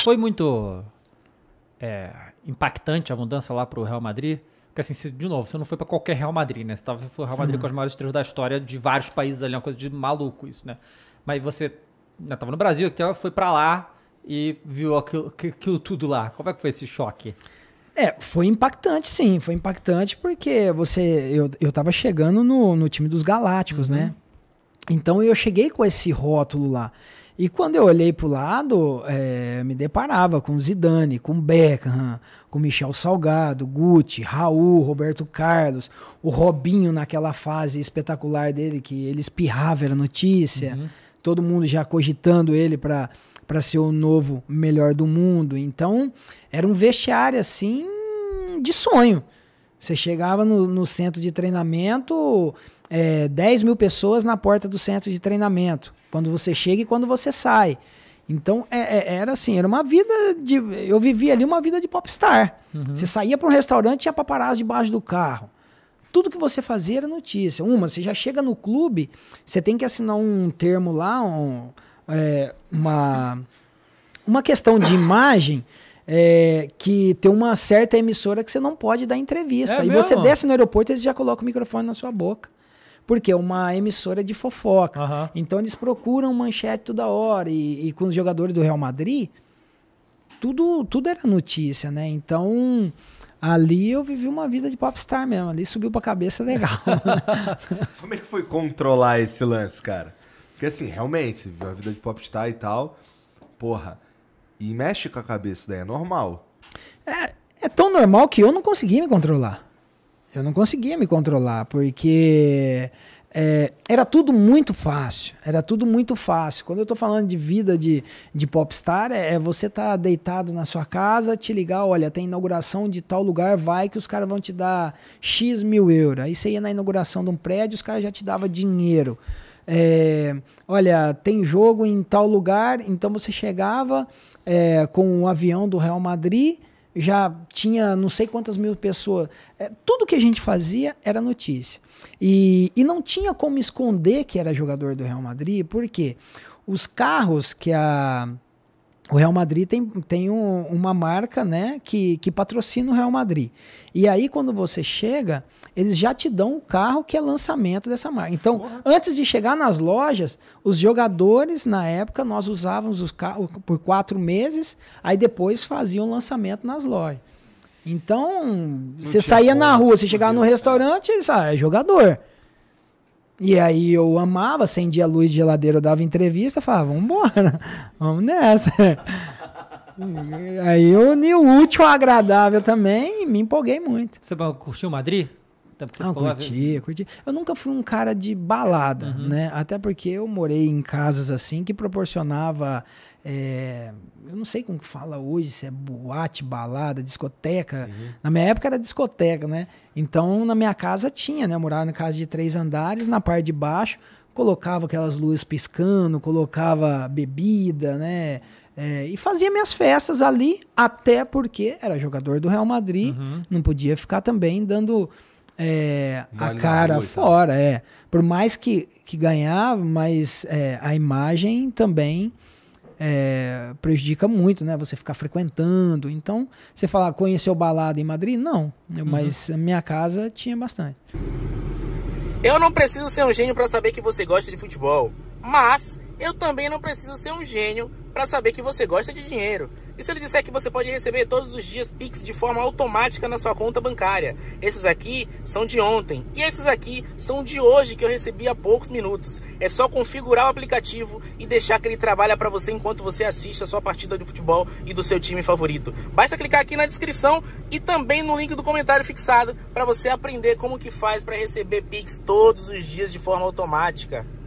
foi muito é, impactante a mudança lá para o Real Madrid? Porque assim, de novo, você não foi para qualquer Real Madrid, né? Você tava, foi Real Madrid uhum. com as uhum. maiores estrelas da história de vários países ali, é uma coisa de maluco isso, né? Mas você né, tava no Brasil, então foi para lá e viu aquilo, aquilo tudo lá. Como é que foi esse choque? É, foi impactante, sim. Foi impactante porque você. Eu, eu tava chegando no, no time dos Galácticos, uhum. né? Então eu cheguei com esse rótulo lá. E quando eu olhei para o lado, é, me deparava com Zidane, com Beckham, com Michel Salgado, Guti, Raul, Roberto Carlos, o Robinho naquela fase espetacular dele, que ele espirrava, era notícia, uhum. todo mundo já cogitando ele para para ser o novo melhor do mundo. Então, era um vestiário assim de sonho. Você chegava no, no centro de treinamento, é, 10 mil pessoas na porta do centro de treinamento. Quando você chega e quando você sai. Então é, é, era assim, era uma vida de. Eu vivia ali uma vida de popstar. Uhum. Você saía para um restaurante e ia paparazzo debaixo do carro. Tudo que você fazia era notícia. Uma, você já chega no clube, você tem que assinar um termo lá, um, é, uma, uma questão de imagem é, que tem uma certa emissora que você não pode dar entrevista. É e mesmo? você desce no aeroporto e eles já colocam o microfone na sua boca. Porque é uma emissora de fofoca. Uhum. Então eles procuram manchete toda hora. E, e, com os jogadores do Real Madrid, tudo, tudo era notícia, né? Então. Ali eu vivi uma vida de popstar mesmo. Ali subiu pra cabeça legal. Como é que foi controlar esse lance, cara? Porque assim, realmente, você viveu a vida de popstar e tal. Porra, e mexe com a cabeça, daí é normal. É, é tão normal que eu não conseguia me controlar. Eu não conseguia me controlar, porque é, era tudo muito fácil. Era tudo muito fácil. Quando eu tô falando de vida de, de popstar, é, é você tá deitado na sua casa, te ligar, olha, tem inauguração de tal lugar, vai que os caras vão te dar X mil euros. Aí você ia na inauguração de um prédio, os caras já te dava dinheiro. É, olha, tem jogo em tal lugar, então você chegava é, com o um avião do Real Madrid, já tinha não sei quantas mil pessoas. É, tudo que a gente fazia era notícia. E, e não tinha como esconder que era jogador do Real Madrid, porque os carros que a o Real Madrid tem, tem um, uma marca né, que, que patrocina o Real Madrid. E aí, quando você chega, eles já te dão o carro que é lançamento dessa marca. Então, Porra. antes de chegar nas lojas, os jogadores, na época, nós usávamos os carros por quatro meses, aí depois faziam lançamento nas lojas. Então, você saía na rua, você chegava no é. restaurante, ah, é jogador. E aí eu amava, acendia a luz de geladeira, eu dava entrevista, falava, vamos embora, vamos nessa. aí eu uni o útil ao agradável também e me empolguei muito. Você curtiu Madrid? Então, Não, ah, curti, curti. Eu nunca fui um cara de balada, uhum. né? Até porque eu morei em casas assim que proporcionava é, eu não sei como que fala hoje, se é boate, balada, discoteca. Uhum. Na minha época era discoteca, né? Então na minha casa tinha, né? Eu morava na casa de três andares, na parte de baixo colocava aquelas luzes piscando, colocava bebida, né? É, e fazia minhas festas ali, até porque era jogador do Real Madrid, uhum. não podia ficar também dando é, a cara rua, fora. Tá? É. Por mais que, que ganhava, mas é, a imagem também é, prejudica muito, né? Você ficar frequentando. Então, você falar, conheceu balada em Madrid? Não, uhum. mas minha casa tinha bastante. Eu não preciso ser um gênio para saber que você gosta de futebol. Mas eu também não preciso ser um gênio para saber que você gosta de dinheiro. E se ele disser que você pode receber todos os dias Pix de forma automática na sua conta bancária? Esses aqui são de ontem e esses aqui são de hoje que eu recebi há poucos minutos. É só configurar o aplicativo e deixar que ele trabalhe para você enquanto você assiste a sua partida de futebol e do seu time favorito. Basta clicar aqui na descrição e também no link do comentário fixado para você aprender como que faz para receber Pix todos os dias de forma automática.